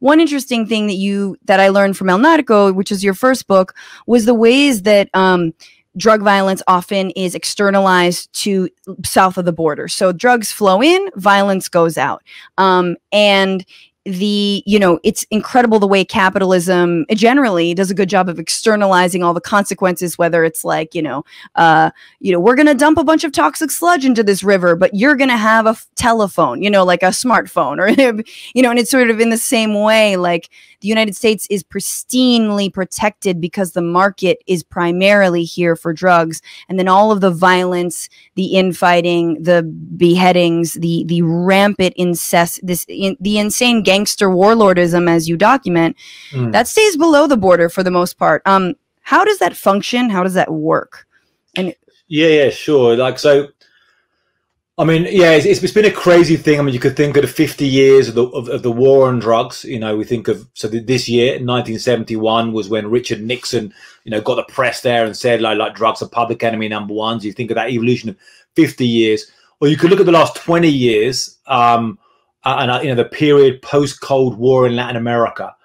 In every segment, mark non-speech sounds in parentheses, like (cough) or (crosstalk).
one interesting thing that you that I learned from El Narco, which is your first book, was the ways that um, drug violence often is externalized to south of the border. So drugs flow in, violence goes out, um, and the you know it's incredible the way capitalism generally does a good job of externalizing all the consequences whether it's like you know uh you know we're going to dump a bunch of toxic sludge into this river but you're going to have a telephone you know like a smartphone or (laughs) you know and it's sort of in the same way like the United States is pristinely protected because the market is primarily here for drugs. And then all of the violence, the infighting, the beheadings, the the rampant incest, this in, the insane gangster warlordism, as you document, mm. that stays below the border for the most part. Um, how does that function? How does that work? And yeah, yeah, sure. Like so, I mean, yeah, it's, it's been a crazy thing. I mean, you could think of the 50 years of the, of, of the war on drugs. You know, we think of, so this year, 1971 was when Richard Nixon, you know, got the press there and said like, like drugs are public enemy number one. So you think of that evolution of 50 years, or you could look at the last 20 years, um, and, uh, you know, the period post cold war in Latin America,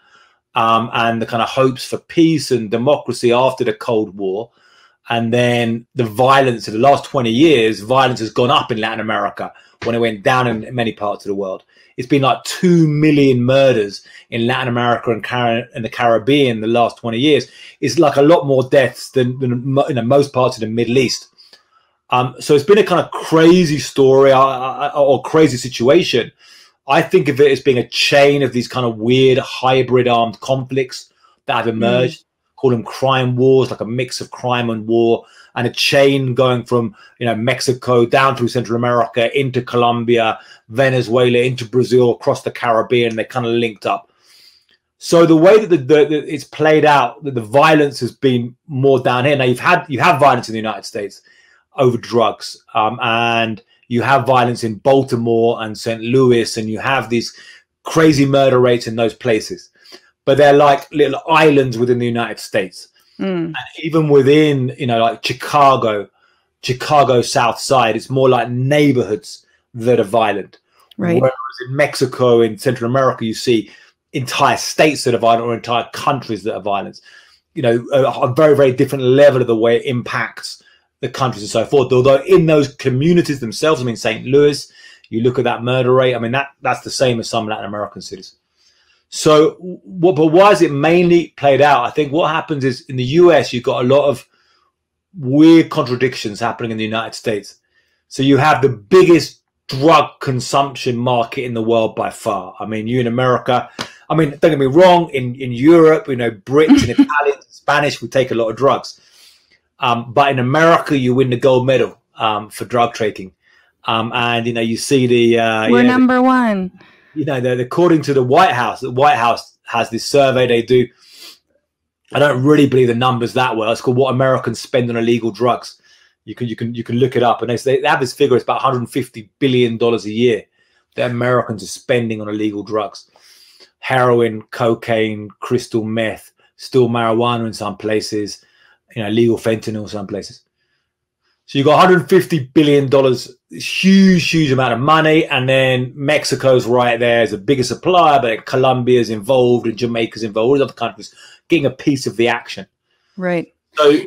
um, and the kind of hopes for peace and democracy after the cold war. And then the violence of the last 20 years, violence has gone up in Latin America when it went down in many parts of the world. It's been like 2 million murders in Latin America and, Car- and the Caribbean the last 20 years. It's like a lot more deaths than, than most parts of the Middle East. Um, so it's been a kind of crazy story or, uh, uh, uh, or crazy situation. I think of it as being a chain of these kind of weird hybrid armed conflicts that have emerged. Mm call them crime wars, like a mix of crime and war, and a chain going from you know Mexico down through Central America into Colombia, Venezuela, into Brazil, across the Caribbean. They're kind of linked up. So the way that the, the, it's played out, that the violence has been more down here. Now you've had you have violence in the United States over drugs, um, and you have violence in Baltimore and St. Louis, and you have these crazy murder rates in those places but they're like little islands within the United States. Mm. And even within, you know, like Chicago, Chicago South Side, it's more like neighborhoods that are violent. Right. Whereas in Mexico, in Central America, you see entire states that are violent or entire countries that are violent. You know, a, a very, very different level of the way it impacts the countries and so forth. Although in those communities themselves, I mean, St. Louis, you look at that murder rate. I mean, that that's the same as some Latin American cities. So, what, but why is it mainly played out? I think what happens is in the US, you've got a lot of weird contradictions happening in the United States. So, you have the biggest drug consumption market in the world by far. I mean, you in America, I mean, don't get me wrong, in, in Europe, you know, Brits and (laughs) Italians, Spanish, we take a lot of drugs. Um, but in America, you win the gold medal um, for drug trading. Um, and, you know, you see the. Uh, We're number one you know, that according to the White House, the White House has this survey they do. I don't really believe the numbers that well. It's called "What Americans Spend on Illegal Drugs." You can you can you can look it up, and they say have this figure is about 150 billion dollars a year that Americans are spending on illegal drugs, heroin, cocaine, crystal meth, still marijuana in some places, you know, legal fentanyl in some places. So you have got 150 billion dollars huge, huge amount of money. And then Mexico's right there as the biggest supplier, but Colombia's involved and Jamaica's involved, all the other countries getting a piece of the action. Right. So,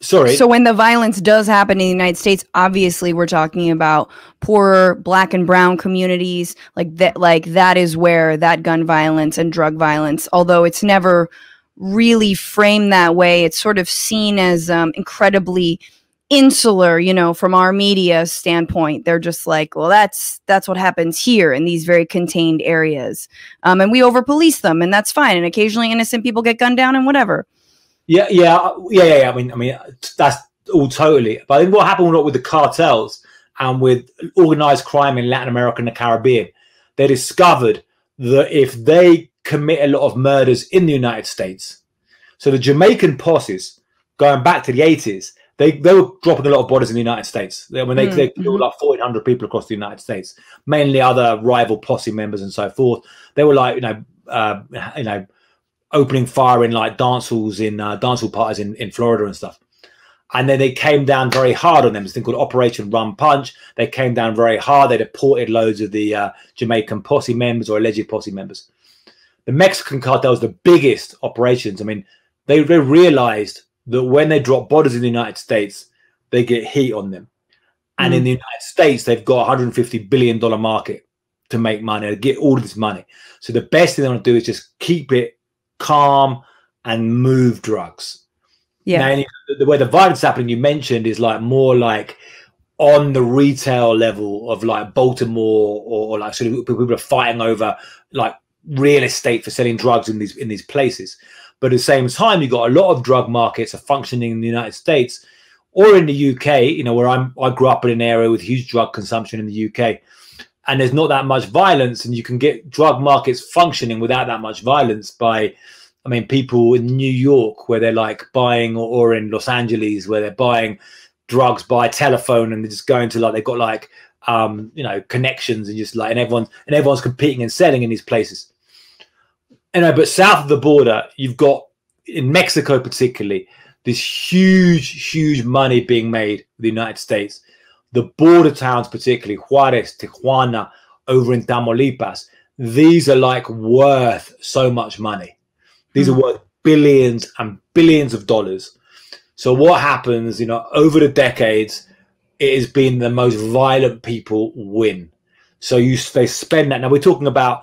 sorry. So when the violence does happen in the United States, obviously we're talking about poorer black and brown communities. Like that, like that is where that gun violence and drug violence, although it's never really framed that way, it's sort of seen as um, incredibly insular you know from our media standpoint they're just like well that's that's what happens here in these very contained areas um, and we over police them and that's fine and occasionally innocent people get gunned down and whatever yeah yeah uh, yeah yeah, yeah. i mean i mean uh, that's all totally but i think what happened with the cartels and with organized crime in latin america and the caribbean they discovered that if they commit a lot of murders in the united states so the jamaican posses going back to the 80s they they were dropping a lot of bodies in the United States. They, I mean, they, mm. they killed like fourteen hundred people across the United States, mainly other rival posse members and so forth. They were like you know uh, you know opening fire in like dance halls in uh, dance hall parties in, in Florida and stuff. And then they came down very hard on them. It's thing called Operation Rum Punch. They came down very hard. They deported loads of the uh, Jamaican posse members or alleged posse members. The Mexican cartels, the biggest operations. I mean, they, they realized that when they drop bodies in the United States, they get heat on them. And mm. in the United States, they've got $150 billion market to make money, to get all this money. So the best thing they want to do is just keep it calm and move drugs. Yeah. Now, the way the violence happening you mentioned is like more like on the retail level of like Baltimore or, or like sort of people are fighting over like real estate for selling drugs in these in these places. But at the same time, you've got a lot of drug markets are functioning in the United States or in the UK, you know, where I'm, I grew up in an area with huge drug consumption in the UK. And there's not that much violence, and you can get drug markets functioning without that much violence by, I mean, people in New York where they're like buying, or, or in Los Angeles where they're buying drugs by telephone and they're just going to like, they've got like, um, you know, connections and just like, and everyone, and everyone's competing and selling in these places you know, but south of the border, you've got in Mexico particularly this huge, huge money being made with the United States. The border towns, particularly Juarez, Tijuana, over in Tamaulipas, these are like worth so much money. These mm. are hmm. worth billions and billions of dollars. So what happens, you know, over the decades, it has been the most violent people win. So you they spend that. Now we're talking about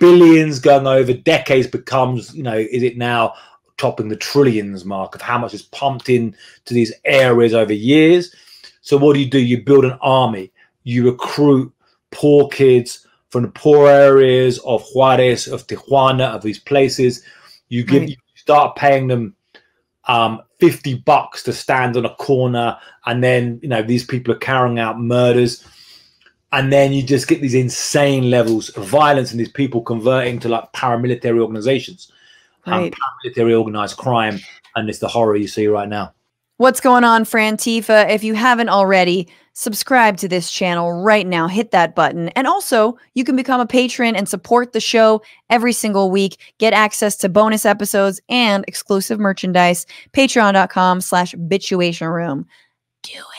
billions going over decades becomes, you know, is it now topping the trillions mark of how much is pumped in to these areas over years? So what do you do? You build an army. You recruit poor kids from the poor areas of Juarez, of Tijuana, of these places. You give, right. you start paying them um, 50 bucks to stand on a corner, and then you know these people are carrying out murders and then you just get these insane levels of violence and these people converting to like paramilitary organizations right. paramilitary organized crime and it's the horror you see right now what's going on frantifa if you haven't already subscribe to this channel right now hit that button and also you can become a patron and support the show every single week get access to bonus episodes and exclusive merchandise patreon.com slash bituation room do it